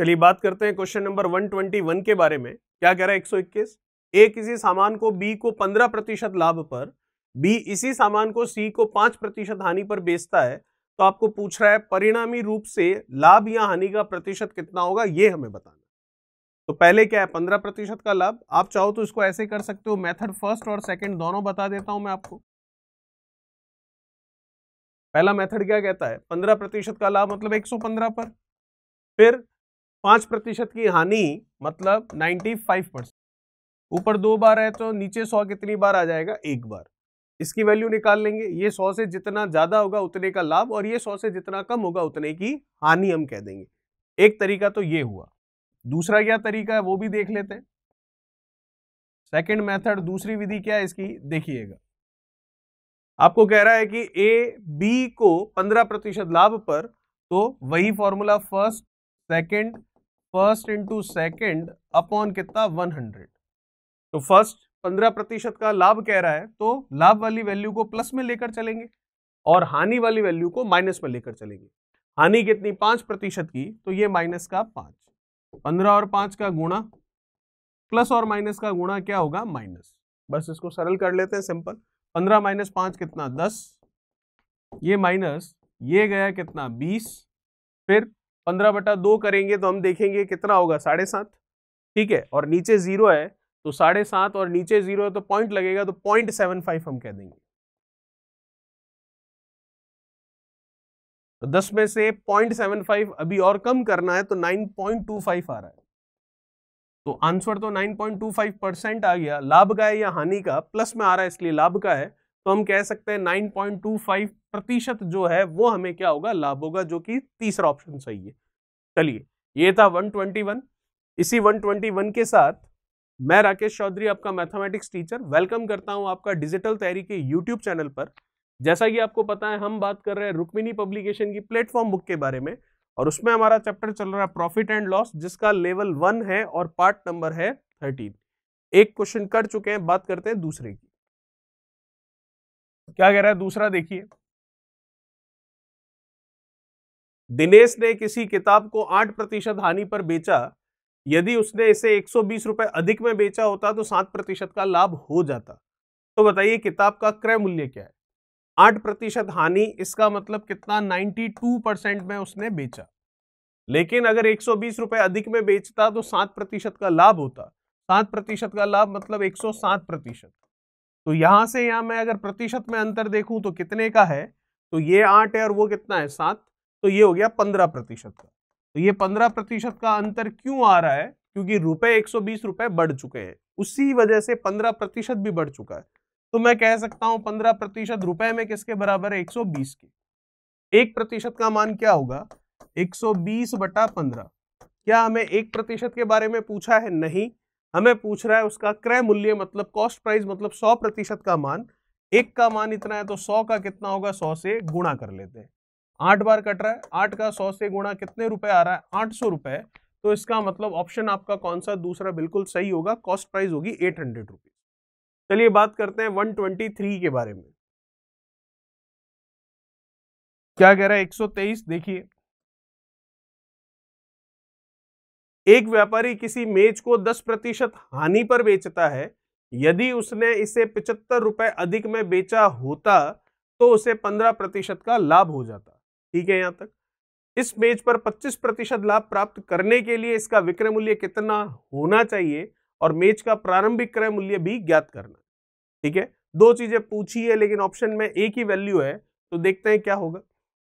चलिए बात करते हैं क्वेश्चन नंबर 121 के बारे में क्या कह रहा है 121 ए किसी सामान को बी को 15 प्रतिशत लाभ पर बी इसी सामान को सी को 5 प्रतिशत हानि पर बेचता है तो आपको पूछ रहा है परिणामी रूप से लाभ या हानि का प्रतिशत कितना होगा ये हमें बताना तो पहले क्या है पंद्रह प्रतिशत का लाभ आप चाहो तो इसको ऐसे कर सकते हो मेथड फर्स्ट और सेकंड दोनों बता देता हूं मैं आपको पहला मेथड क्या कहता है पंद्रह प्रतिशत का लाभ मतलब एक सौ पंद्रह पर फिर पांच प्रतिशत की हानि मतलब नाइन्टी फाइव परसेंट ऊपर दो बार है तो नीचे सौ कितनी बार आ जाएगा एक बार इसकी वैल्यू निकाल लेंगे ये सौ से जितना ज़्यादा होगा उतने का लाभ और ये सौ से जितना कम होगा उतने की हानि हम कह देंगे एक तरीका तो ये हुआ दूसरा क्या तरीका है वो भी देख लेते हैं सेकेंड मैथड दूसरी विधि क्या है इसकी देखिएगा आपको कह रहा है कि ए बी को पंद्रह प्रतिशत लाभ पर तो वही formula first second first into second upon कितना वन हंड्रेड तो फर्स्ट पंद्रह प्रतिशत का लाभ कह रहा है तो लाभ वाली वैल्यू को प्लस में लेकर चलेंगे और हानि वाली वैल्यू को माइनस में लेकर चलेंगे हानि कितनी पांच प्रतिशत की तो ये माइनस का पांच पंद्रह और पांच का गुणा प्लस और माइनस का गुणा क्या होगा माइनस बस इसको सरल कर लेते हैं सिंपल पंद्रह माइनस पांच कितना दस ये माइनस ये गया कितना बीस फिर पंद्रह बटा दो करेंगे तो हम देखेंगे कितना होगा साढ़े सात ठीक है और नीचे जीरो है तो साढ़े सात और नीचे जीरो है तो पॉइंट लगेगा तो पॉइंट सेवन फाइव हम कह देंगे तो दस में से पॉइंट सेवन फाइव अभी और कम करना है तो नाइन पॉइंट टू फाइव आ रहा है तो आंसर तो nine point two five percent आ गया लाभ का है या हानि का प्लस में आ रहा है इसलिए लाभ का है तो हम कह सकते हैं 9.25 प्रतिशत जो है वो हमें क्या होगा लाभ होगा जो कि तीसरा ऑप्शन सही है चलिए ये था 121 इसी 121 के साथ मैं राकेश चौधरी आपका मैथमेटिक्स टीचर वेलकम करता हूं आपका डिजिटल तैयारी के यूट्यूब चैनल पर जैसा कि आपको पता है हम बात कर रहे हैं रुक्मिनी पब्लिकेशन की प्लेटफॉर्म बुक के बारे में और उसमें हमारा चैप्टर चल रहा है प्रॉफिट एंड लॉस जिसका लेवल वन है और पार्ट नंबर है थर्टीन एक क्वेश्चन कर चुके हैं बात करते हैं दूसरे की क्या कह रहा है दूसरा देखिए दिनेश ने किसी किताब को आठ प्रतिशत हानि पर बेचा यदि उसने इसे एक सौ बीस रुपए अधिक में बेचा होता तो सात प्रतिशत का लाभ हो जाता तो बताइए किताब का क्रय मूल्य क्या है आठ प्रतिशत हानि इसका मतलब कितना नाइनटी टू परसेंट में उसने बेचा लेकिन अगर एक सौ बीस रुपए अधिक में बेचता तो सात प्रतिशत का लाभ होता सात प्रतिशत का लाभ मतलब एक सौ सात प्रतिशत तो यहां से यहां मैं अगर प्रतिशत में अंतर देखूं तो कितने का है तो ये आठ है और वो कितना है सात तो ये हो गया पंद्रह प्रतिशत का तो ये पंद्रह प्रतिशत का अंतर क्यों आ रहा है क्योंकि रुपए एक सौ बीस रुपए बढ़ चुके हैं उसी वजह से पंद्रह प्रतिशत भी बढ़ चुका है तो मैं कह सकता हूं पंद्रह प्रतिशत रुपए में किसके बराबर है एक सौ बीस के एक प्रतिशत का मान क्या होगा एक सौ बीस बटा पंद्रह क्या हमें एक प्रतिशत के बारे में पूछा है नहीं हमें पूछ रहा है उसका क्रय मूल्य मतलब कॉस्ट प्राइस मतलब सौ प्रतिशत का मान एक का मान इतना है तो सौ का कितना होगा सौ से गुणा कर लेते हैं आठ बार कट रहा है आठ का सौ से गुणा कितने रुपए आ रहा है आठ सौ रुपए तो इसका मतलब ऑप्शन आपका कौन सा दूसरा बिल्कुल सही होगा कॉस्ट प्राइस होगी एट हंड्रेड रुपीज चलिए बात करते हैं वन ट्वेंटी थ्री के बारे में क्या कह रहा है एक सौ तेईस देखिए एक व्यापारी किसी मेज को 10 प्रतिशत हानि पर बेचता है यदि उसने इसे पिचहत्तर रुपए अधिक में बेचा होता तो उसे 15 प्रतिशत का लाभ हो जाता ठीक है यहां तक इस मेज पर 25 प्रतिशत लाभ प्राप्त करने के लिए इसका विक्रय मूल्य कितना होना चाहिए और मेज का प्रारंभिक क्रय मूल्य भी ज्ञात करना ठीक है दो चीजें पूछी है लेकिन ऑप्शन में एक ही वैल्यू है तो देखते हैं क्या होगा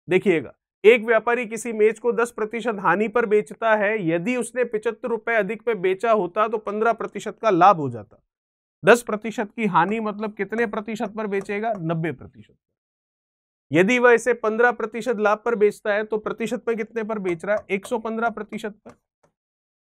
देखिएगा एक व्यापारी किसी मेज को 10 प्रतिशत हानि पर बेचता है यदि उसने पिचहत्तर रुपए अधिक पे बेचा होता तो 15 प्रतिशत का लाभ हो जाता 10 प्रतिशत की हानि मतलब कितने प्रतिशत पर बेचेगा 90 प्रतिशत यदि वह इसे 15 प्रतिशत लाभ पर बेचता है तो प्रतिशत में कितने पर बेच रहा है पंद्रह प्रतिशत पर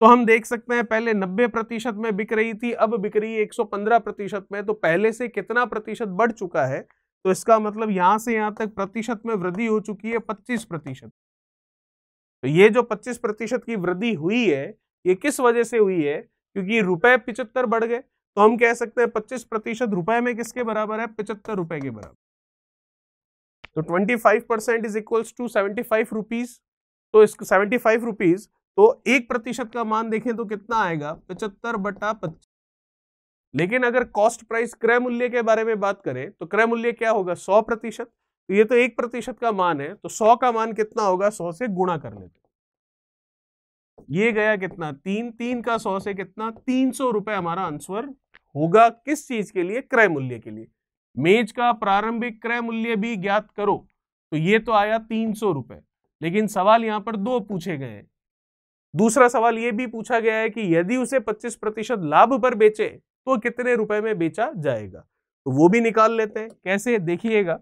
तो हम देख सकते हैं पहले नब्बे प्रतिशत में बिक रही थी अब बिक रही है पंद्रह प्रतिशत में तो पहले से कितना प्रतिशत बढ़ चुका है तो इसका मतलब यहां से यहां तक प्रतिशत में वृद्धि हो चुकी है पच्चीस प्रतिशत तो ये जो पच्चीस प्रतिशत की वृद्धि हुई है ये किस वजह से हुई है क्योंकि रुपए पिचहत्तर बढ़ गए तो हम कह सकते हैं पच्चीस प्रतिशत रुपए में किसके बराबर है पिचहत्तर रुपए के बराबर तो twenty five percent is equals to seventy five rupees तो इसको सेवेंटी फाइव रुपीज तो एक प्रतिशत का मान देखें तो कितना आएगा पिचहत्तर बटा पच्चीस लेकिन अगर कॉस्ट प्राइस क्रय मूल्य के बारे में बात करें तो क्रय मूल्य क्या होगा सौ प्रतिशत तो ये तो एक प्रतिशत का मान है तो सौ का मान कितना होगा सौ से गुणा कर लेते ये गया कितना तीन तीन का सौ से कितना तीन सौ रुपए हमारा आंसर होगा किस चीज के लिए क्रय मूल्य के लिए मेज का प्रारंभिक क्रय मूल्य भी ज्ञात करो तो ये तो आया तीन सौ रुपए लेकिन सवाल यहां पर दो पूछे गए दूसरा सवाल ये भी पूछा गया है कि यदि उसे 25 प्रतिशत लाभ पर बेचे तो कितने रुपए में बेचा जाएगा तो वो भी निकाल लेते हैं कैसे देखिएगा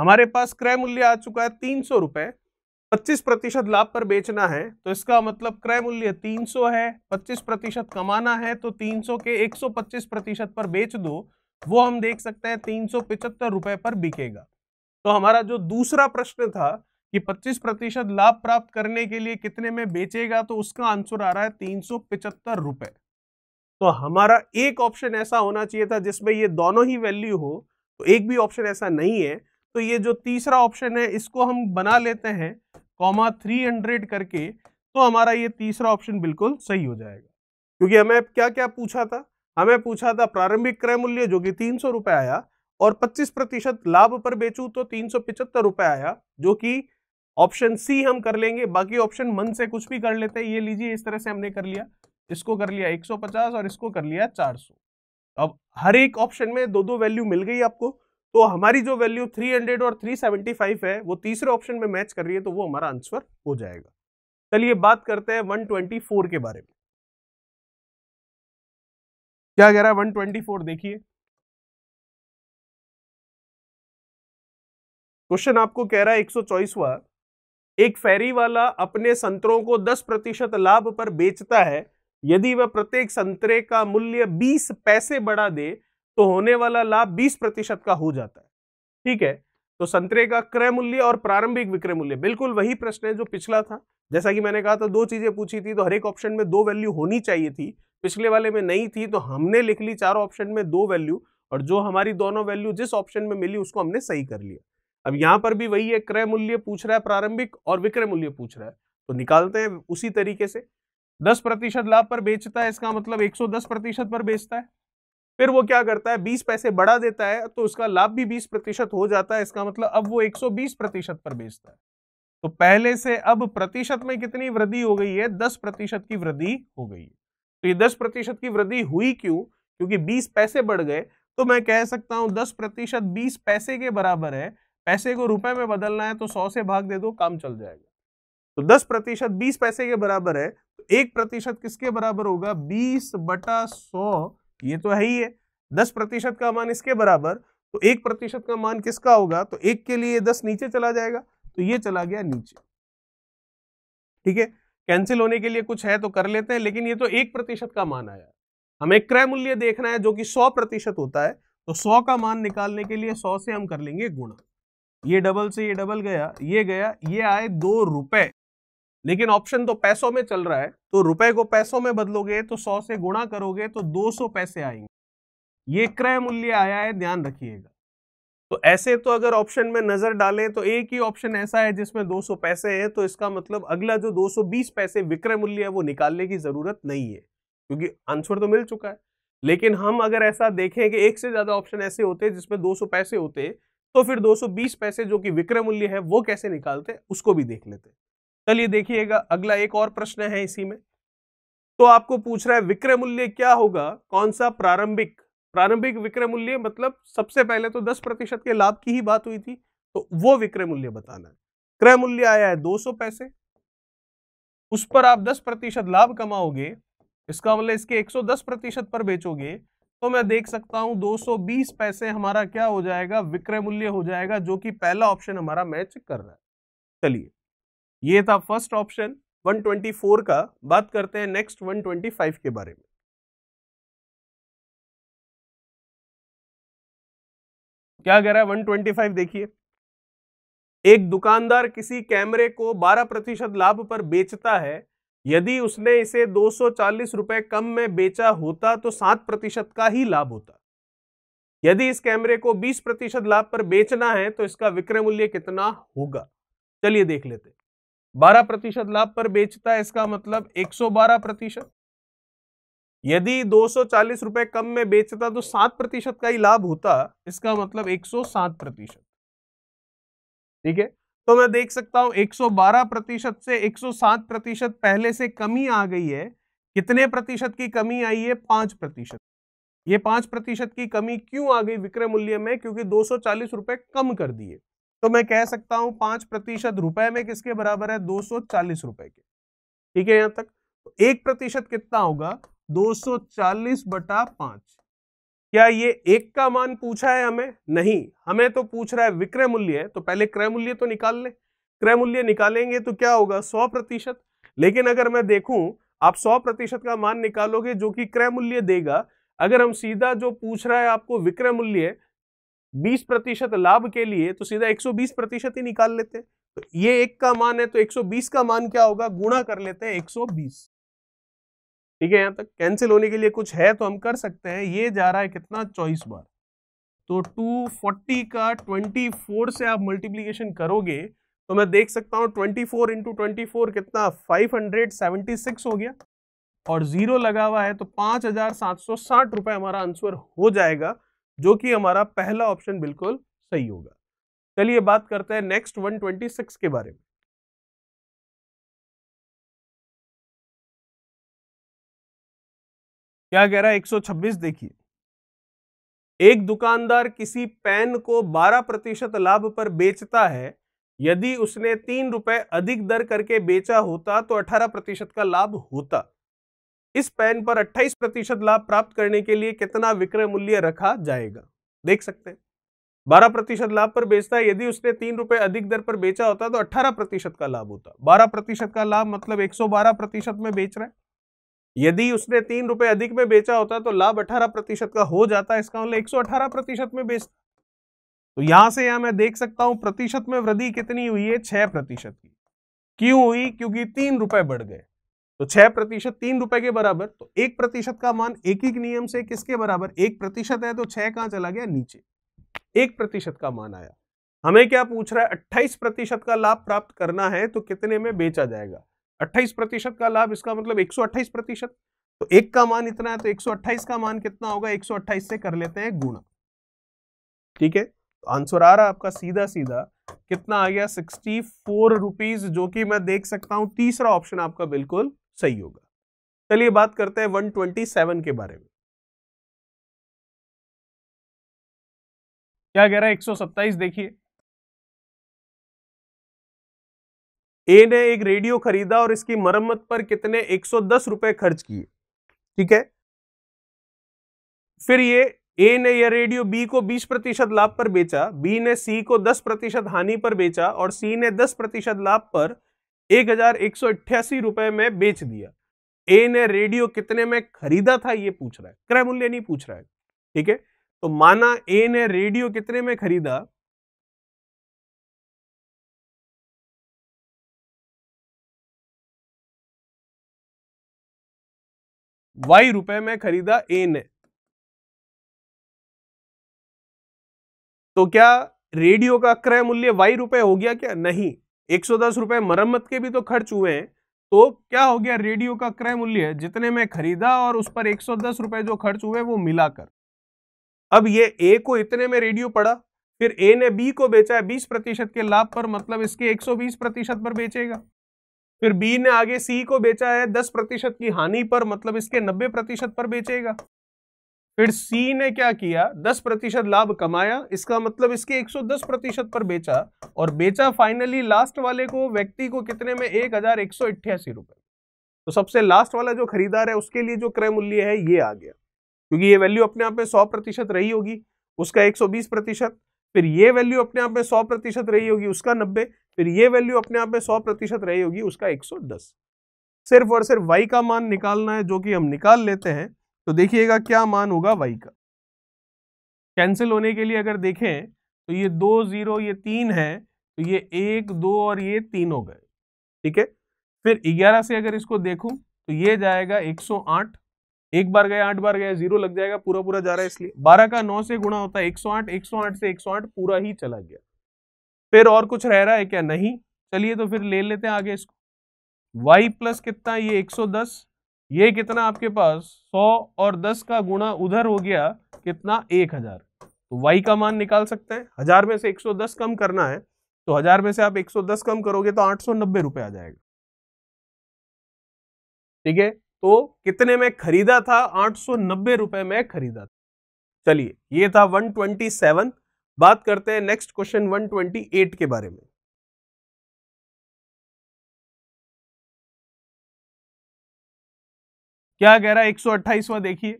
हमारे पास क्रय मूल्य आ चुका है तीन सौ रुपए पच्चीस प्रतिशत लाभ पर बेचना है तो इसका मतलब क्रय मूल्य तीन सौ है पच्चीस प्रतिशत कमाना है तो तीन सौ के एक सौ पच्चीस प्रतिशत पर बेच दो वो हम देख सकते हैं तीन सौ पिचहत्तर रुपए पर बिकेगा तो हमारा जो दूसरा प्रश्न था कि पच्चीस प्रतिशत लाभ प्राप्त करने के लिए कितने में बेचेगा तो उसका आंसर आ रहा है तीन सौ पिचहत्तर रुपए तो हमारा एक ऑप्शन ऐसा होना चाहिए था जिसमें ये दोनों ही वैल्यू हो तो एक भी ऑप्शन ऐसा नहीं है तो ये जो तीसरा ऑप्शन है इसको हम बना लेते हैं कॉमा थ्री हंड्रेड करके तो हमारा ये तीसरा ऑप्शन बिल्कुल सही हो जाएगा क्योंकि हमें क्या क्या पूछा था हमें पूछा था प्रारंभिक क्रय मूल्य जो कि तीन सौ रुपए आया और 25 प्रतिशत लाभ पर बेचू तो तीन सौ रुपए आया जो कि ऑप्शन सी हम कर लेंगे बाकी ऑप्शन मन से कुछ भी कर लेते हैं ये लीजिए इस तरह से हमने कर लिया इसको कर लिया 150 और इसको कर लिया 400 अब हर एक ऑप्शन में दो दो वैल्यू मिल गई आपको तो हमारी जो वैल्यू 300 और 375 है वो तीसरे ऑप्शन में मैच कर रही है तो वो हमारा आंसर हो जाएगा चलिए बात करते हैं 124 के बारे में क्या कह रहा है 124 देखिए क्वेश्चन आपको कह रहा है एक सौ एक फेरी वाला अपने संतरों को 10 प्रतिशत लाभ पर बेचता है यदि वह प्रत्येक संतरे का मूल्य 20 पैसे बढ़ा दे तो होने वाला लाभ 20 प्रतिशत का हो जाता है ठीक है तो संतरे का क्रय मूल्य और प्रारंभिक विक्रय मूल्य बिल्कुल वही प्रश्न है जो पिछला था जैसा कि मैंने कहा था दो चीजें पूछी थी तो हर एक ऑप्शन में दो वैल्यू होनी चाहिए थी पिछले वाले में नहीं थी तो हमने लिख ली चारों ऑप्शन में दो वैल्यू और जो हमारी दोनों वैल्यू जिस ऑप्शन में मिली उसको हमने सही कर लिया अब यहां पर भी वही है क्रय मूल्य पूछ रहा है प्रारंभिक और विक्रय मूल्य पूछ रहा है तो निकालते हैं उसी तरीके से दस प्रतिशत लाभ पर बेचता है इसका मतलब एक सौ दस प्रतिशत पर बेचता है फिर वो क्या करता है बीस पैसे बढ़ा देता है तो उसका लाभ भी बीस प्रतिशत हो जाता है इसका मतलब अब वो एक सौ बीस प्रतिशत पर बेचता है तो पहले से अब प्रतिशत में कितनी वृद्धि हो गई है दस प्रतिशत की वृद्धि हो गई है तो ये दस प्रतिशत की वृद्धि हुई क्यों क्योंकि बीस पैसे बढ़ गए तो मैं कह सकता हूं दस प्रतिशत बीस पैसे के बराबर है पैसे को रुपए में बदलना है तो सौ से भाग दे दो काम चल जाएगा तो 10 प्रतिशत बीस पैसे के बराबर है तो एक प्रतिशत किसके बराबर होगा बीस बटा सौ ये तो है ही है दस प्रतिशत का मान इसके बराबर तो एक प्रतिशत का मान किसका होगा तो एक के लिए दस नीचे चला जाएगा तो ये चला गया नीचे ठीक है कैंसिल होने के लिए कुछ है तो कर लेते हैं लेकिन ये तो एक प्रतिशत का मान आया हमें क्रय मूल्य देखना है जो कि सौ प्रतिशत होता है तो सौ का मान निकालने के लिए सौ से हम कर लेंगे गुणा ये डबल से ये डबल गया ये गया ये आए दो रुपए लेकिन ऑप्शन तो पैसों में चल रहा है तो रुपए को पैसों में बदलोगे तो सौ से गुणा करोगे तो दो सौ पैसे आएंगे ये क्रय मूल्य आया है ध्यान रखिएगा तो ऐसे तो अगर ऑप्शन में नजर डालें तो एक ही ऑप्शन ऐसा है जिसमें 200 पैसे हैं तो इसका मतलब अगला जो 220 पैसे विक्रय मूल्य है वो निकालने की जरूरत नहीं है क्योंकि आंसर तो मिल चुका है लेकिन हम अगर ऐसा देखें कि एक से ज्यादा ऑप्शन ऐसे होते हैं जिसमें 200 पैसे होते तो फिर 220 पैसे जो कि विक्रय मूल्य है वो कैसे निकालते उसको भी देख लेते चलिए देखिएगा अगला एक और प्रश्न है इसी में तो आपको पूछ रहा है विक्रय मूल्य क्या होगा कौन सा प्रारंभिक प्रारंभिक विक्रय मूल्य मतलब सबसे पहले तो दस प्रतिशत के लाभ की ही बात हुई थी तो वो विक्रय मूल्य बताना है क्रय मूल्य आया है दो सौ पैसे उस पर आप दस प्रतिशत लाभ कमाओगे इसका मतलब इसके एक सौ दस प्रतिशत पर बेचोगे तो मैं देख सकता हूं 220 पैसे हमारा क्या हो जाएगा विक्रय मूल्य हो जाएगा जो कि पहला ऑप्शन हमारा मैच कर रहा है चलिए ये था फर्स्ट ऑप्शन 124 का बात करते हैं नेक्स्ट 125 के बारे में क्या कह रहा है 125 देखिए एक दुकानदार किसी कैमरे को 12 प्रतिशत लाभ पर बेचता है यदि उसने इसे 240 रुपए कम में बेचा होता तो 7 प्रतिशत का ही लाभ होता यदि इस कैमरे को 20 प्रतिशत लाभ पर बेचना है तो इसका विक्रय मूल्य कितना होगा चलिए देख लेते हैं 12 प्रतिशत लाभ पर बेचता है इसका मतलब 112 प्रतिशत यदि दो रुपए कम में बेचता तो 7 प्रतिशत का ही लाभ होता इसका मतलब 107 प्रतिशत ठीक है तो मैं देख सकता हूं 112 प्रतिशत से 107 प्रतिशत पहले से कमी आ गई है कितने प्रतिशत की कमी आई है पांच प्रतिशत ये पांच प्रतिशत की कमी क्यों आ गई विक्रय मूल्य में क्योंकि दो रुपए कम कर दिए तो मैं कह सकता हूं पांच प्रतिशत रुपए में किसके बराबर है दो सौ चालीस रुपए के ठीक है यहां तक तो एक प्रतिशत कितना होगा दो सौ चालीस बटा पांच क्या ये एक का मान पूछा है हमें नहीं हमें तो पूछ रहा है विक्रय मूल्य तो पहले क्रय मूल्य तो निकाल ले क्रय मूल्य निकालेंगे तो क्या होगा सौ प्रतिशत लेकिन अगर मैं देखूं आप सौ प्रतिशत का मान निकालोगे जो कि क्रय मूल्य देगा अगर हम सीधा जो पूछ रहा है आपको विक्रय मूल्य बीस प्रतिशत लाभ के लिए तो सीधा एक सौ बीस प्रतिशत ही निकाल लेते हैं तो ये एक का मान है तो एक सौ बीस का मान क्या होगा गुणा कर लेते हैं एक सौ बीस ठीक है यहां तक कैंसिल होने के लिए कुछ है तो हम कर सकते हैं ये जा रहा है कितना चौबीस बार तो टू फोर्टी का ट्वेंटी फोर से आप मल्टीप्लीकेशन करोगे तो मैं देख सकता हूँ twenty four into twenty four कितना फाइव हंड्रेड सेवेंटी सिक्स हो गया और ज़ीरो लगा हुआ है तो पांच हज़ार सात सौ साठ रुपए हमारा आंसर हो जाएगा जो कि हमारा पहला ऑप्शन बिल्कुल सही होगा चलिए बात करते हैं नेक्स्ट 126 के बारे में क्या कह रहा है 126 देखिए एक दुकानदार किसी पेन को 12 प्रतिशत लाभ पर बेचता है यदि उसने तीन रुपए अधिक दर करके बेचा होता तो 18 प्रतिशत का लाभ होता इस पैन पर 28 प्रतिशत लाभ प्राप्त करने के लिए कितना विक्रय मूल्य रखा जाएगा देख सकते हैं बारह प्रतिशत लाभ पर बेचता है यदि उसने तीन रुपए अधिक दर पर बेचा होता तो अट्ठारह प्रतिशत का लाभ होता बारह प्रतिशत का लाभ मतलब एक सौ बारह प्रतिशत में बेच रहा है यदि उसने तीन रुपए अधिक में बेचा होता तो लाभ अठारह प्रतिशत का हो जाता इसका मतलब एक सौ अठारह प्रतिशत में बेचता तो यहां से यहां मैं देख सकता हूं प्रतिशत में वृद्धि कितनी हुई है छह प्रतिशत की क्यों हुई क्योंकि तीन रुपए बढ़ गए तो छह प्रतिशत तीन रुपए के बराबर तो एक प्रतिशत का मान एक ही नियम से किसके बराबर एक प्रतिशत है तो छह कहां चला गया नीचे एक प्रतिशत का मान आया हमें क्या पूछ रहा है अट्ठाईस प्रतिशत का लाभ प्राप्त करना है तो कितने में बेचा जाएगा अट्ठाईस प्रतिशत का लाभ इसका मतलब एक प्रतिशत तो एक का मान इतना है तो 128 का मान कितना होगा 128 से कर लेते हैं गुणा ठीक है तो आंसर आ रहा आपका सीधा सीधा कितना आ गया सिक्सटी फोर रुपीज जो कि मैं देख सकता हूं तीसरा ऑप्शन आपका बिल्कुल सही होगा चलिए बात करते हैं 127 के बारे में क्या कह रहा है 127 देखिए ए ने एक रेडियो खरीदा और इसकी मरम्मत पर कितने 110 रुपए खर्च किए ठीक है फिर ये ए ने यह रेडियो बी को 20 प्रतिशत लाभ पर बेचा बी ने सी को 10 प्रतिशत हानि पर बेचा और सी ने 10 प्रतिशत लाभ पर एक हजार एक सौ अट्ठासी रुपए में बेच दिया ए ने रेडियो कितने में खरीदा था ये पूछ रहा है क्रय मूल्य नहीं पूछ रहा है ठीक है तो माना ए ने रेडियो कितने में खरीदा वाई रुपए में खरीदा ए ने तो क्या रेडियो का क्रय मूल्य वाई रुपए हो गया क्या नहीं एक सौ दस मरम्मत के भी तो खर्च हुए हैं तो क्या हो गया रेडियो का क्रय मूल्य जितने में खरीदा और उस पर एक सौ दस रुपये जो खर्च हुए वो मिलाकर अब ये ए को इतने में रेडियो पड़ा फिर ए ने बी को बेचा है बीस प्रतिशत के लाभ पर मतलब इसके बीस प्रतिशत पर बेचेगा फिर बी ने आगे सी को बेचा है दस प्रतिशत की हानि पर मतलब इसके नब्बे प्रतिशत पर बेचेगा फिर सी ने क्या किया 10 प्रतिशत लाभ कमाया इसका मतलब इसके 110 प्रतिशत पर बेचा और बेचा फाइनली लास्ट वाले को व्यक्ति को कितने में एक हजार एक सौ अट्ठासी रुपए तो सबसे लास्ट वाला जो खरीदार है उसके लिए जो क्रय मूल्य है ये आ गया क्योंकि ये वैल्यू अपने आप में सौ प्रतिशत रही होगी उसका एक सौ बीस प्रतिशत फिर ये वैल्यू अपने आप में सौ प्रतिशत रही होगी उसका नब्बे फिर ये वैल्यू अपने आप में सौ प्रतिशत रही होगी उसका एक सौ दस सिर्फ और सिर्फ वाई का मान निकालना है जो कि हम निकाल लेते हैं तो देखिएगा क्या मान होगा वाई का कैंसिल होने के लिए अगर देखें तो ये दो जीरो ये तीन है तो ये एक दो और ये तीन हो गए ठीक है फिर ग्यारह से अगर इसको देखूं तो ये जाएगा 108 एक बार गया आठ बार गया जीरो लग जाएगा पूरा पूरा जा रहा है इसलिए बारह का नौ से गुणा होता है 108 108 से 108 पूरा ही चला गया फिर और कुछ रह रहा है क्या नहीं चलिए तो फिर ले लेते हैं आगे इसको y प्लस कितना ये 110 ये कितना आपके पास सौ और दस का गुणा उधर हो गया कितना एक हजार तो वाई का मान निकाल सकते हैं हजार में से एक सौ दस कम करना है तो हजार में से आप एक सौ दस कम करोगे तो आठ सौ नब्बे रुपए आ जाएगा ठीक है तो कितने में खरीदा था आठ सौ नब्बे रुपए में खरीदा था चलिए ये था वन ट्वेंटी सेवन बात करते हैं next question one twenty eight के बारे में क्या कह रहा है एक सौ अट्ठाईसवा देखिए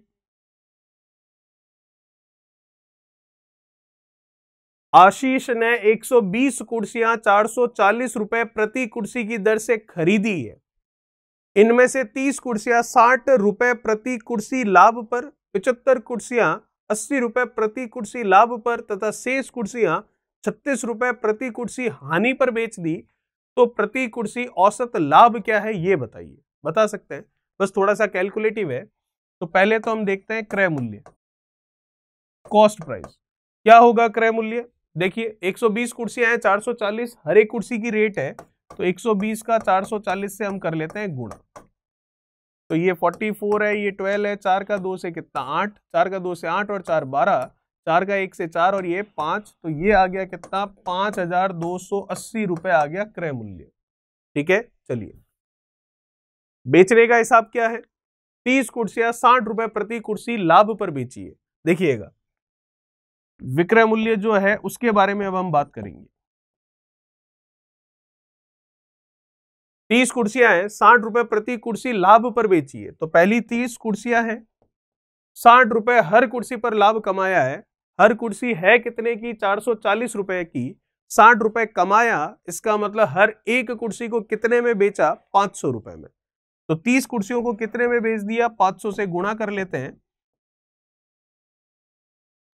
आशीष ने 120 कुर्सियां 440 रुपए प्रति कुर्सी की दर से खरीदी है इनमें से 30 कुर्सियां 60 रुपए प्रति कुर्सी लाभ पर पिछहत्तर कुर्सियां 80 रुपए प्रति कुर्सी लाभ पर तथा शेष कुर्सियां छत्तीस रुपए प्रति कुर्सी हानि पर बेच दी तो प्रति कुर्सी औसत लाभ क्या है ये बताइए बता सकते हैं बस थोड़ा सा कैलकुलेटिव है तो पहले तो हम देखते हैं क्रय मूल्य कॉस्ट प्राइस क्या होगा क्रय मूल्य देखिए 120 कुर्सियां हैं 440 हर एक कुर्सी की रेट है तो 120 का 440 से हम कर लेते हैं गुणा तो ये 44 है ये 12 है चार का दो से कितना आठ चार का दो से आठ और चार बारह चार का एक से चार और ये पांच तो ये आ गया कितना पांच हजार दो सौ अस्सी रुपए आ गया क्रय मूल्य ठीक है चलिए बेचने का हिसाब क्या है तीस कुर्सियां साठ रुपए प्रति कुर्सी लाभ पर बेची है देखिएगा विक्रय मूल्य जो है उसके बारे में अब हम बात करेंगे तीस कुर्सियां हैं साठ रुपए प्रति कुर्सी लाभ पर बेची है तो पहली तीस कुर्सियां हैं साठ रुपए हर कुर्सी पर लाभ कमाया है हर कुर्सी है कितने की चार सौ चालीस रुपए की साठ रुपए कमाया इसका मतलब हर एक कुर्सी को कितने में बेचा पांच सौ रुपए में तो तीस कुर्सियों को कितने में बेच दिया पांच सौ से गुणा कर लेते हैं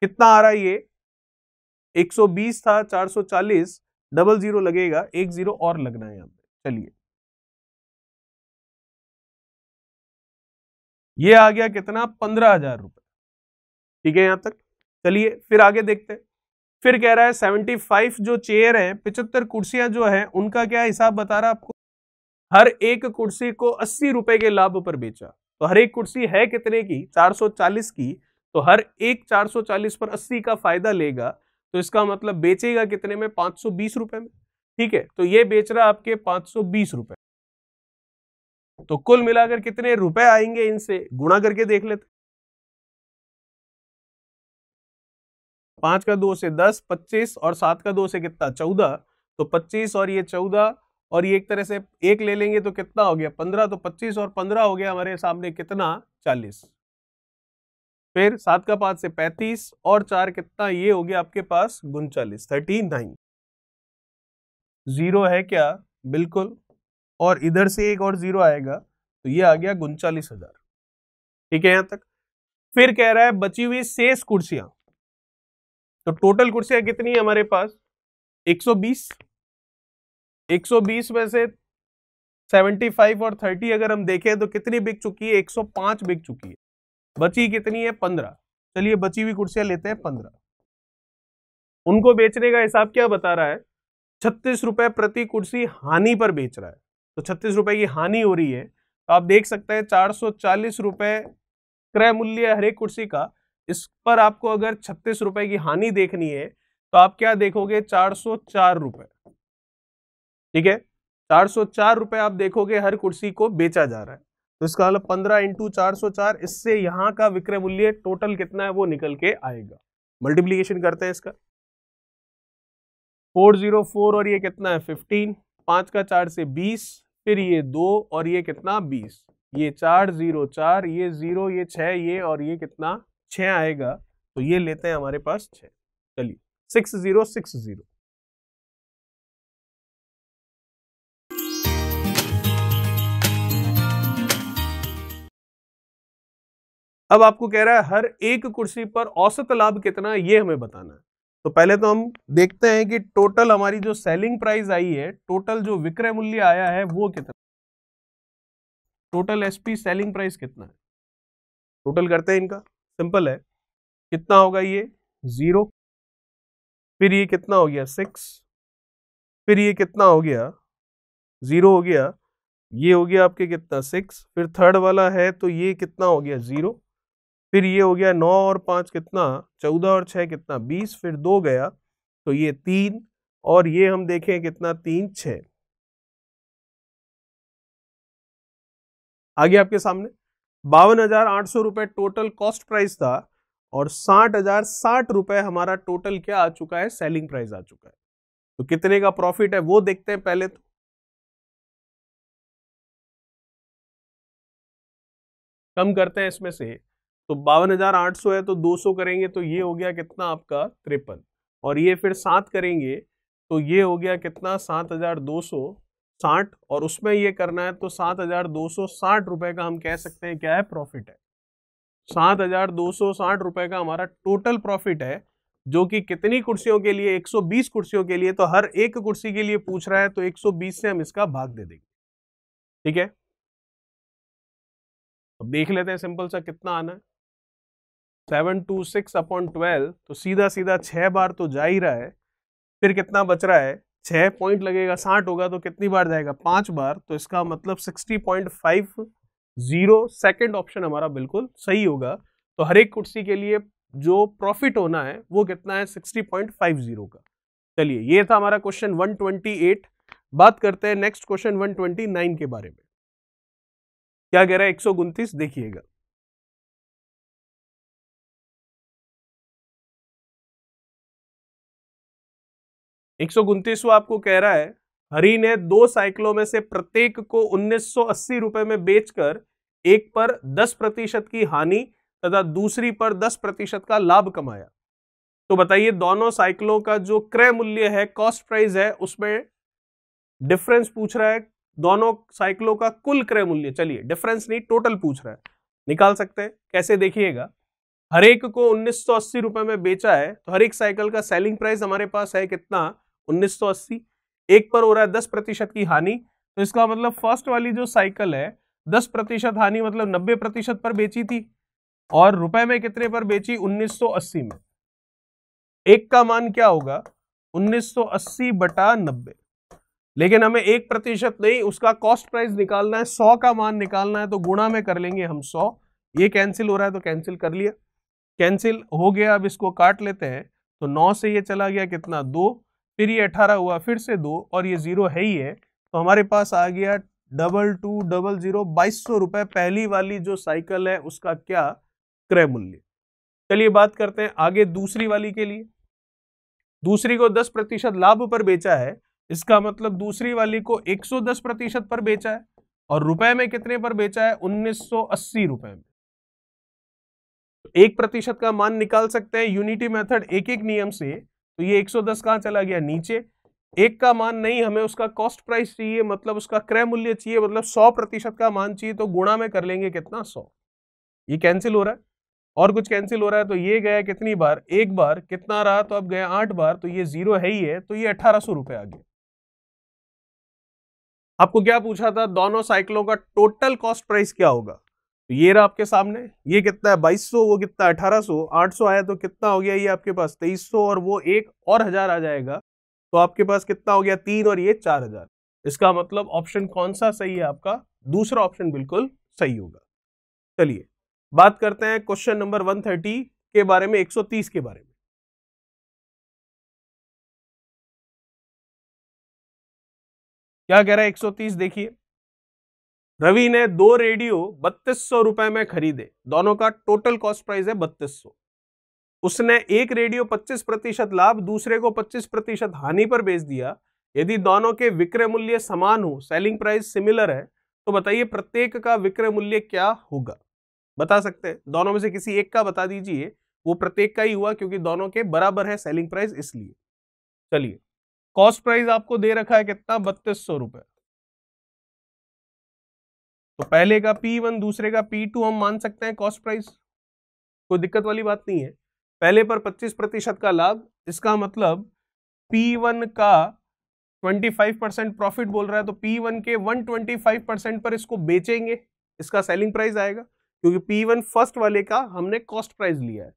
कितना आ रहा है ये 120 था 440 डबल जीरो लगेगा एक जीरो और लगना है यहां पर चलिए ये आ गया कितना पंद्रह हजार रुपए ठीक है यहां तक चलिए फिर आगे देखते हैं फिर कह रहा है सेवेंटी फाइव जो चेयर है पिछहत्तर कुर्सियां जो है उनका क्या हिसाब बता रहा आपको हर एक कुर्सी को अस्सी रुपए के लाभ पर बेचा तो हर एक कुर्सी है कितने की 440 की तो हर एक 440 पर 80 का फायदा लेगा तो इसका मतलब बेचेगा कितने में 520 रुपए में ठीक है तो ये बेच रहा आपके 520 रुपए तो कुल मिलाकर कितने रुपए आएंगे इनसे गुणा करके देख लेते पांच का दो से दस पच्चीस और सात का दो से कितना चौदह तो पच्चीस और ये चौदह और ये एक तरह से एक ले लेंगे तो कितना हो गया पंद्रह तो पच्चीस और पंद्रह हो गया हमारे सामने कितना चालीस फिर सात का पांच से पैंतीस और चार कितना ये हो गया आपके पास उनचालीस थर्टी नाइन जीरो है क्या बिल्कुल और इधर से एक और जीरो आएगा तो ये आ गया उनचालीस हजार ठीक है यहां तक फिर कह रहा है बची हुई शेष कुर्सियां तो टोटल कुर्सियां कितनी है हमारे पास एक सौ बीस 120 में से 75 और 30 अगर हम देखें तो कितनी बिक चुकी है 105 बिक चुकी है बची कितनी है 15 चलिए बची हुई कुर्सियां लेते हैं 15 उनको बेचने का हिसाब क्या बता रहा है छत्तीस रुपए प्रति कुर्सी हानि पर बेच रहा है तो छत्तीस रुपए की हानि हो रही है तो आप देख सकते हैं चार सौ चालीस क्रय मूल्य हर एक कुर्सी का इस पर आपको अगर छत्तीस रुपए की हानि देखनी है तो आप क्या देखोगे चार सौ चार रुपए ठीक है चार सौ चार रुपए आप देखोगे हर कुर्सी को बेचा जा रहा है तो इसका मतलब पंद्रह इंटू चार सौ चार इससे यहाँ का विक्रय मूल्य टोटल कितना है वो निकल के आएगा मल्टीप्लीकेशन करते हैं इसका फोर जीरो फोर और ये कितना है फिफ्टीन पांच का चार से बीस फिर ये दो और ये कितना बीस ये चार जीरो चार ये जीरो ये छः ये और ये कितना छ आएगा तो ये लेते हैं हमारे पास छ चलिए सिक्स जीरो सिक्स जीरो अब आपको कह रहा है हर एक कुर्सी पर औसत लाभ कितना है ये हमें बताना है तो पहले तो हम देखते हैं कि टोटल हमारी जो सेलिंग प्राइस आई है टोटल जो विक्रय मूल्य आया है वो कितना टोटल एसपी सेलिंग प्राइस कितना है टोटल करते हैं इनका सिंपल है कितना होगा ये जीरो फिर ये कितना हो गया सिक्स फिर ये कितना हो गया जीरो हो गया ये हो गया आपके कितना सिक्स फिर थर्ड वाला है तो ये कितना हो गया जीरो फिर ये हो गया नौ और पाँच कितना चौदह और छः कितना बीस फिर दो गया तो ये तीन और ये हम देखें कितना तीन छ आगे आपके सामने बावन हजार आठ सौ रुपए टोटल कॉस्ट प्राइस था और साठ हजार साठ रुपए हमारा टोटल क्या आ चुका है सेलिंग प्राइस आ चुका है तो कितने का प्रॉफिट है वो देखते हैं पहले तो कम करते हैं इसमें से तो बावन हजार आठ सौ है तो दो सौ करेंगे तो ये हो गया कितना आपका तिरपन और ये फिर सात करेंगे तो ये हो गया कितना सात हजार दो सौ साठ और उसमें ये करना है तो सात हजार दो सौ साठ रुपए का हम कह सकते हैं क्या है प्रॉफिट है सात हजार दो सौ साठ रुपए का हमारा टोटल प्रॉफिट है जो कि कितनी कुर्सियों के लिए 120 कुर्सियों के लिए तो हर एक कुर्सी के लिए पूछ रहा है तो 120 से हम इसका भाग दे देंगे ठीक है अब देख लेते हैं सिंपल सा कितना आना है seven two six upon twelve तो सीधा सीधा छः बार तो जा ही रहा है फिर कितना बच रहा है छः पॉइंट लगेगा साठ होगा तो कितनी बार जाएगा पाँच बार तो इसका मतलब sixty point five zero second option हमारा बिल्कुल सही होगा तो हर एक कुर्सी के लिए जो प्रॉफिट होना है वो कितना है सिक्सटी पॉइंट फाइव ज़ीरो का चलिए ये था हमारा क्वेश्चन वन ट्वेंटी एट बात करते हैं next question one twenty nine के बारे में क्या कह रहा है एक सौ उनतीस देखिएगा एक आपको कह रहा है हरी ने दो साइकिलों में से प्रत्येक को उन्नीस रुपए में बेचकर एक पर 10 प्रतिशत की हानि तथा दूसरी पर 10 प्रतिशत का लाभ कमाया तो बताइए दोनों साइकिलों का जो क्रय मूल्य है कॉस्ट प्राइस है उसमें डिफरेंस पूछ रहा है दोनों साइकिलों का कुल क्रय मूल्य चलिए डिफरेंस नहीं टोटल पूछ रहा है निकाल सकते हैं कैसे देखिएगा हरेक को उन्नीस रुपए में बेचा है तो हर एक साइकिल का सेलिंग प्राइस हमारे पास है कितना 1980 एक पर हो रहा है दस प्रतिशत की हानि तो इसका मतलब फर्स्ट वाली जो साइकिल है दस प्रतिशत हानि मतलब नब्बे प्रतिशत पर बेची थी और रुपए में कितने पर बेची 1980 में एक का मान क्या होगा 1980 बटा नब्बे लेकिन हमें एक प्रतिशत नहीं उसका कॉस्ट प्राइस निकालना है सौ का मान निकालना है तो गुणा में कर लेंगे हम सौ ये कैंसिल हो रहा है तो कैंसिल कर लिया कैंसिल हो गया अब इसको काट लेते हैं तो नौ से ये चला गया कितना दो फिर ये अठारह हुआ फिर से दो और ये जीरो है ही है तो हमारे पास आ गया डबल टू डबल जीरो बाईस सौ रुपए पहली वाली जो साइकिल है उसका क्या क्रय मूल्य चलिए बात करते हैं आगे दूसरी वाली के लिए दूसरी को दस प्रतिशत लाभ पर बेचा है इसका मतलब दूसरी वाली को 110 प्रतिशत पर बेचा है और रुपए में कितने पर बेचा है अस्सी रुपए में एक प्रतिशत का मान निकाल सकते हैं यूनिटी मेथड एक एक नियम से तो ये 110 कहाँ चला गया नीचे एक का मान नहीं हमें उसका कॉस्ट प्राइस चाहिए मतलब उसका क्रय मूल्य चाहिए मतलब सौ प्रतिशत का मान चाहिए तो गुणा में कर लेंगे कितना सौ ये कैंसिल हो रहा है और कुछ कैंसिल हो रहा है तो ये गया कितनी बार एक बार कितना रहा तो अब गया आठ बार तो ये जीरो है ही है तो ये अठारह सौ रुपए आ गया आपको क्या पूछा था दोनों साइकिलों का टोटल कॉस्ट प्राइस क्या होगा तो ये रहा आपके सामने ये कितना है बाईस वो कितना अठारह सो आठ आया तो कितना हो गया ये आपके पास तेईस और वो एक और हज़ार आ जाएगा तो आपके पास कितना हो गया तीन और ये चार हज़ार इसका मतलब ऑप्शन कौन सा सही है आपका दूसरा ऑप्शन बिल्कुल सही होगा चलिए बात करते हैं क्वेश्चन नंबर 130 के बारे में 130 के बारे में क्या कह रहा है 130 देखिए रवि ने दो रेडियो बत्तीस सौ रुपए में खरीदे दोनों का टोटल कॉस्ट प्राइस है बत्तीस सौ उसने एक रेडियो 25 प्रतिशत लाभ दूसरे को 25 प्रतिशत हानि पर बेच दिया यदि दोनों के विक्रय मूल्य समान हो सेलिंग प्राइस सिमिलर है तो बताइए प्रत्येक का विक्रय मूल्य क्या होगा बता सकते हैं दोनों में से किसी एक का बता दीजिए वो प्रत्येक का ही हुआ क्योंकि दोनों के बराबर है सेलिंग प्राइस इसलिए चलिए कॉस्ट प्राइस आपको दे रखा है कितना बत्तीस सौ रुपए तो पहले का पी वन दूसरे का पी टू हम मान सकते हैं कॉस्ट प्राइस कोई दिक्कत वाली बात नहीं है पहले पर 25 प्रतिशत का लाभ इसका मतलब P1 का 25 परसेंट प्रॉफिट बोल रहा है तो P1 के 125 परसेंट पर इसको बेचेंगे इसका सेलिंग प्राइस आएगा क्योंकि P1 फर्स्ट वाले का हमने कॉस्ट प्राइस लिया है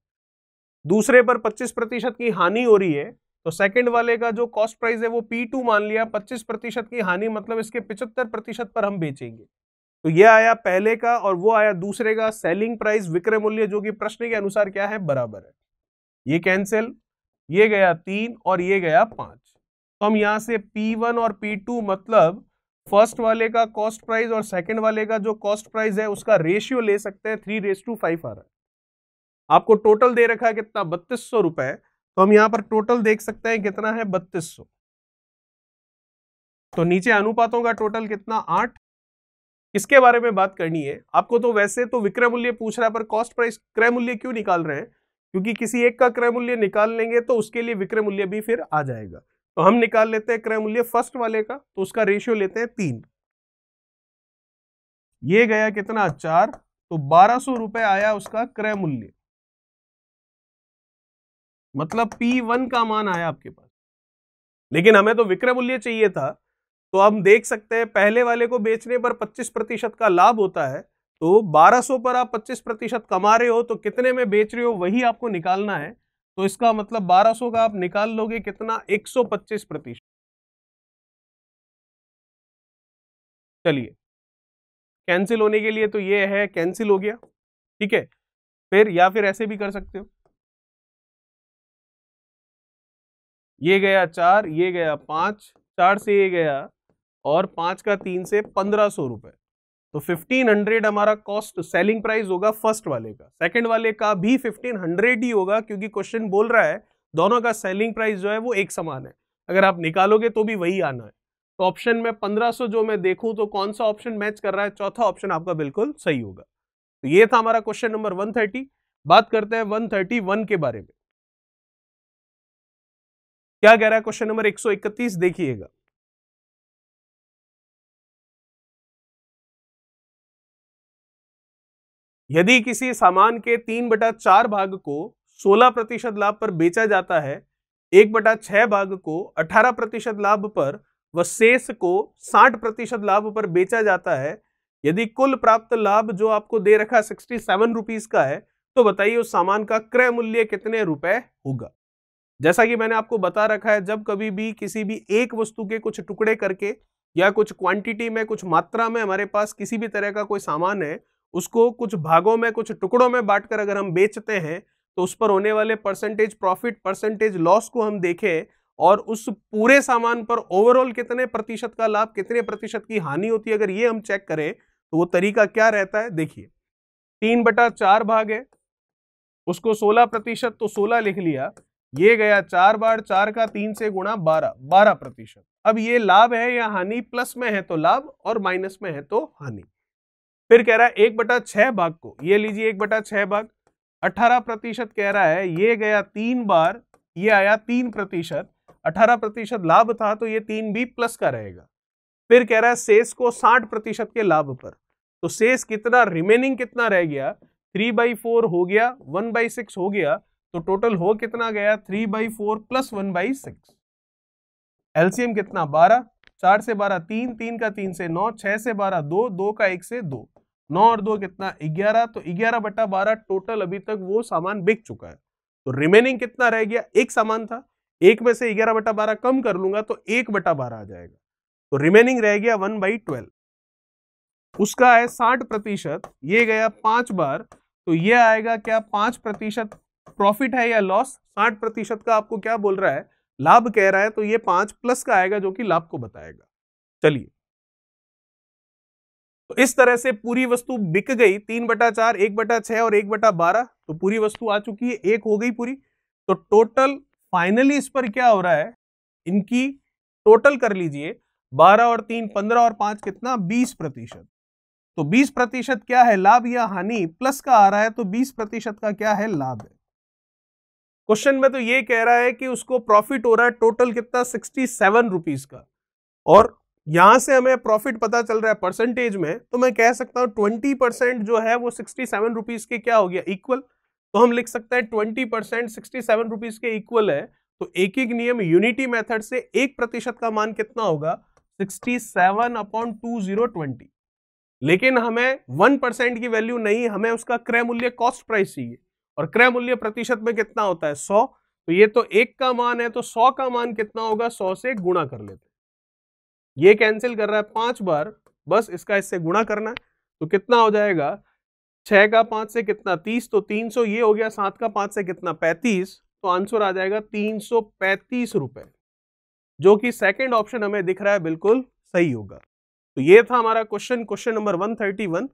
दूसरे पर 25 प्रतिशत की हानि हो रही है तो सेकंड वाले का जो कॉस्ट प्राइस है वो P2 मान लिया 25 प्रतिशत की हानि मतलब इसके 75 प्रतिशत पर हम बेचेंगे तो ये आया पहले का और वो आया दूसरे का सेलिंग प्राइस विक्रय मूल्य जो कि प्रश्न के अनुसार क्या है बराबर है ये कैंसिल ये गया तीन और ये गया पांच तो हम यहां से P1 और P2 मतलब फर्स्ट वाले का कॉस्ट प्राइस और सेकंड वाले का जो कॉस्ट प्राइस है उसका रेशियो ले सकते हैं थ्री रेस टू फाइव आ रहा है आपको टोटल दे रखा है कितना बत्तीस सौ रुपए तो हम यहां पर टोटल देख सकते हैं कितना है बत्तीस सौ तो नीचे अनुपातों का टोटल कितना आठ इसके बारे में बात करनी है आपको तो वैसे तो विक्रय मूल्य पूछ रहा है पर कॉस्ट प्राइस क्रय मूल्य क्यों निकाल रहे हैं क्योंकि किसी एक का क्रय मूल्य निकाल लेंगे तो उसके लिए विक्रय मूल्य भी फिर आ जाएगा तो हम निकाल लेते हैं क्रय मूल्य फर्स्ट वाले का तो उसका रेशियो लेते हैं तीन ये गया कितना चार तो बारह सौ रुपए आया उसका क्रय मूल्य मतलब P1 का मान आया आपके पास लेकिन हमें तो विक्रय मूल्य चाहिए था तो हम देख सकते हैं पहले वाले को बेचने पर 25 प्रतिशत का लाभ होता है तो 1200 पर आप 25 प्रतिशत कमा रहे हो तो कितने में बेच रहे हो वही आपको निकालना है तो इसका मतलब 1200 का आप निकाल लोगे कितना 125 प्रतिशत चलिए कैंसिल होने के लिए तो ये है कैंसिल हो गया ठीक है फिर या फिर ऐसे भी कर सकते हो ये गया चार ये गया पांच चार से ये गया और पांच का तीन से पंद्रह सौ रुपए तो फिफ्टीन हंड्रेड हमारा कॉस्ट सेलिंग प्राइस होगा फर्स्ट वाले का सेकंड वाले का भी फिफ्टीन हंड्रेड ही होगा क्योंकि क्वेश्चन बोल रहा है दोनों का सेलिंग प्राइस जो है वो एक समान है अगर आप निकालोगे तो भी वही आना है तो ऑप्शन में पंद्रह जो मैं देखूं तो कौन सा ऑप्शन मैच कर रहा है चौथा ऑप्शन आपका बिल्कुल सही होगा तो ये था हमारा क्वेश्चन नंबर वन बात करते हैं वन के बारे में क्या कह रहा है क्वेश्चन नंबर 131 देखिएगा यदि किसी सामान के तीन बटा चार भाग को सोलह प्रतिशत लाभ पर बेचा जाता है एक बटा छह भाग को अठारह प्रतिशत लाभ पर व शेष को साठ प्रतिशत लाभ पर बेचा जाता है यदि कुल प्राप्त लाभ जो आपको दे रखा सिक्सटी सेवन रुपीज का है तो बताइए उस सामान का क्रय मूल्य कितने रुपए होगा जैसा कि मैंने आपको बता रखा है जब कभी भी किसी भी एक वस्तु के कुछ टुकड़े करके या कुछ क्वांटिटी में कुछ मात्रा में हमारे पास किसी भी तरह का कोई सामान है उसको कुछ भागों में कुछ टुकड़ों में बांटकर अगर हम बेचते हैं तो उस पर होने वाले परसेंटेज प्रॉफिट परसेंटेज लॉस को हम देखें और उस पूरे सामान पर ओवरऑल कितने प्रतिशत का लाभ कितने प्रतिशत की हानि होती है अगर ये हम चेक करें तो वो तरीका क्या रहता है देखिए तीन बटा चार भाग है उसको सोलह प्रतिशत तो सोलह लिख लिया ये गया चार बार चार का तीन से गुणा बारह बारह प्रतिशत अब ये लाभ है या हानि प्लस में है तो लाभ और माइनस में है तो हानि फिर कह रहा है एक बटा छह भाग को ये लीजिए एक बटा छह भाग अठारह प्रतिशत कह रहा है ये गया तीन बार ये आया तीन प्रतिशत अठारह प्रतिशत लाभ था तो ये तीन भी प्लस का रहेगा फिर कह रहा है शेष को साठ प्रतिशत के लाभ पर तो शेष कितना रिमेनिंग कितना रह गया थ्री बाई फोर हो गया वन बाई सिक्स हो गया तो टोटल हो कितना गया three by four plus one by six LCM कितना बारह चार से बारह तीन तीन का तीन से नौ छह से बारह दो दो का एक से दो नौ और दो कितना ग्यारह तो ग्यारह बटा बारह टोटल अभी तक वो सामान बिक चुका है तो रिमेनिंग कितना रह गया एक सामान था एक में से ग्यारह बटा बारह कम कर लूंगा तो एक बटा बारह आ जाएगा तो रिमेनिंग रह गया वन बाई ट्वेल्व उसका है साठ प्रतिशत ये गया पांच बार तो ये आएगा क्या पांच प्रतिशत प्रॉफिट है या लॉस साठ प्रतिशत का आपको क्या बोल रहा है लाभ कह रहा है तो ये पांच प्लस का आएगा जो कि लाभ को बताएगा चलिए तो इस तरह से पूरी वस्तु बिक गई तीन बटा चार एक बटा छह और एक बटा बारह तो पूरी वस्तु आ चुकी है एक हो गई पूरी तो टोटल फाइनली इस पर क्या हो रहा है इनकी टोटल कर लीजिए बारह और तीन पंद्रह और पांच कितना बीस प्रतिशत तो बीस प्रतिशत क्या है लाभ या हानि प्लस का आ रहा है तो बीस प्रतिशत का क्या है लाभ है क्वेश्चन में तो ये कह रहा है कि उसको प्रॉफिट हो रहा है टोटल कितना सिक्सटी सेवन रुपीज का और यहां से हमें प्रॉफिट पता चल रहा है परसेंटेज में तो मैं कह सकता हूं ट्वेंटी परसेंट जो है वो सिक्सटी सेवन रुपीज के क्या हो गया इक्वल तो हम लिख सकते हैं twenty percent sixty seven rupees के इक्वल है तो एक एक नियम यूनिटी मेथड से एक प्रतिशत का मान कितना होगा sixty seven upon two zero twenty लेकिन हमें वन परसेंट की वैल्यू नहीं हमें उसका क्रय मूल्य कॉस्ट प्राइस चाहिए और क्रय मूल्य प्रतिशत में कितना होता है सौ तो ये तो एक का मान है तो सौ का मान कितना होगा सौ से गुणा कर लेते हैं ये कैंसिल कर रहा है पांच बार बस इसका इससे गुणा करना है तो कितना हो जाएगा छह का पांच से कितना तीस तो तीन सौ ये हो गया सात का पांच से कितना पैंतीस तो आंसर आ जाएगा तीन सौ पैंतीस रुपए जो कि सेकंड ऑप्शन हमें दिख रहा है बिल्कुल सही होगा तो ये था हमारा क्वेश्चन क्वेश्चन नंबर वन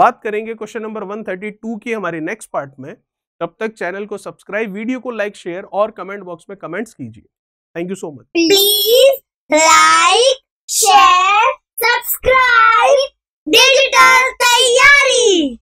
बात करेंगे क्वेश्चन नंबर 132 की हमारे नेक्स्ट पार्ट में तब तक चैनल को सब्सक्राइब वीडियो को लाइक शेयर और कमेंट बॉक्स में कमेंट्स कीजिए thank you so much please like share subscribe digital तैयारी